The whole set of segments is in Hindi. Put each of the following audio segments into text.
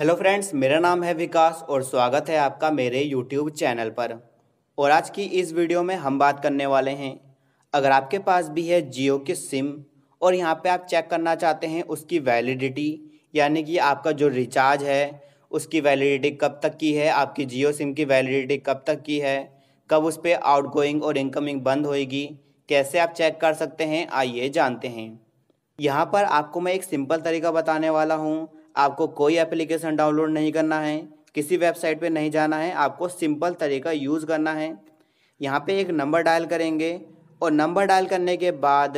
हेलो फ्रेंड्स मेरा नाम है विकास और स्वागत है आपका मेरे यूट्यूब चैनल पर और आज की इस वीडियो में हम बात करने वाले हैं अगर आपके पास भी है जियो की सिम और यहाँ पे आप चेक करना चाहते हैं उसकी वैलिडिटी यानी कि आपका जो रिचार्ज है उसकी वैलिडिटी कब तक की है आपकी जियो सिम की वैलिडिटी कब तक की है कब उस पर आउट और इनकमिंग बंद होएगी कैसे आप चेक कर सकते हैं आइए जानते हैं यहाँ पर आपको मैं एक सिंपल तरीका बताने वाला हूँ आपको कोई एप्लीकेशन डाउनलोड नहीं करना है किसी वेबसाइट पे नहीं जाना है आपको सिंपल तरीका यूज़ करना है यहाँ पे एक नंबर डायल करेंगे और नंबर डायल करने के बाद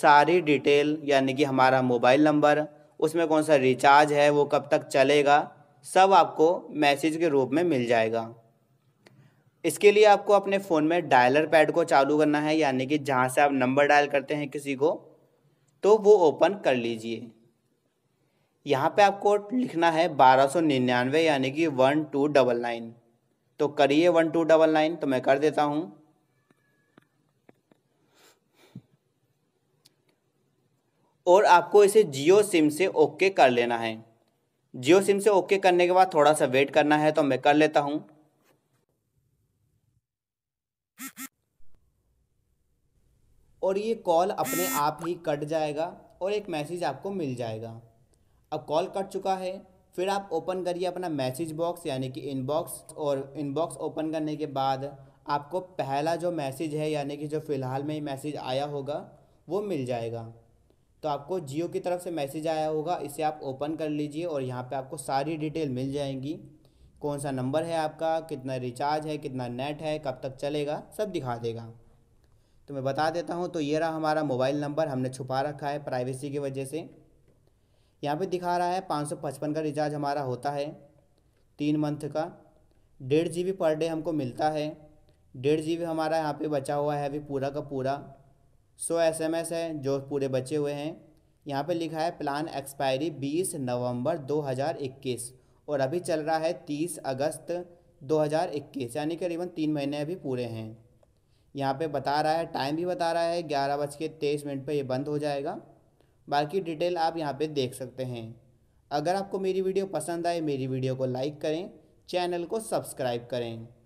सारी डिटेल यानी कि हमारा मोबाइल नंबर उसमें कौन सा रिचार्ज है वो कब तक चलेगा सब आपको मैसेज के रूप में मिल जाएगा इसके लिए आपको अपने फ़ोन में डायलर पैड को चालू करना है यानी कि जहाँ से आप नंबर डायल करते हैं किसी को तो वो ओपन कर लीजिए यहाँ पे आपको लिखना है बारह सौ निन्यानवे यानी कि वन टू डबल नाइन तो करिए वन टू डबल नाइन तो मैं कर देता हूँ और आपको इसे जियो सिम से ओके कर लेना है जियो सिम से ओके करने के बाद थोड़ा सा वेट करना है तो मैं कर लेता हूँ और ये कॉल अपने आप ही कट जाएगा और एक मैसेज आपको मिल जाएगा अब कॉल कट चुका है फिर आप ओपन करिए अपना मैसेज बॉक्स यानी कि इनबॉक्स और इनबॉक्स ओपन करने के बाद आपको पहला जो मैसेज है यानी कि जो फ़िलहाल में मैसेज आया होगा वो मिल जाएगा तो आपको जियो की तरफ से मैसेज आया होगा इसे आप ओपन कर लीजिए और यहाँ पे आपको सारी डिटेल मिल जाएंगी कौन सा नंबर है आपका कितना रिचार्ज है कितना नेट है कब तक चलेगा सब दिखा देगा तो मैं बता देता हूँ तो ये रहा हमारा मोबाइल नंबर हमने छुपा रखा है प्राइवेसी की वजह से यहाँ पे दिखा रहा है पाँच सौ पचपन का रिचार्ज हमारा होता है तीन मंथ का डेढ़ जी पर डे हमको मिलता है डेढ़ जी हमारा यहाँ पे बचा हुआ है अभी पूरा का पूरा सौ एस एम एस है जो पूरे बचे हुए हैं यहाँ पे लिखा है प्लान एक्सपायरी बीस नवंबर 2021 और अभी चल रहा है तीस अगस्त 2021 यानी करीबन तीन महीने अभी पूरे हैं यहाँ पे बता रहा है टाइम भी बता रहा है ग्यारह बज के तेईस मिनट पर यह बंद हो जाएगा बाकी डिटेल आप यहाँ पे देख सकते हैं अगर आपको मेरी वीडियो पसंद आए मेरी वीडियो को लाइक करें चैनल को सब्सक्राइब करें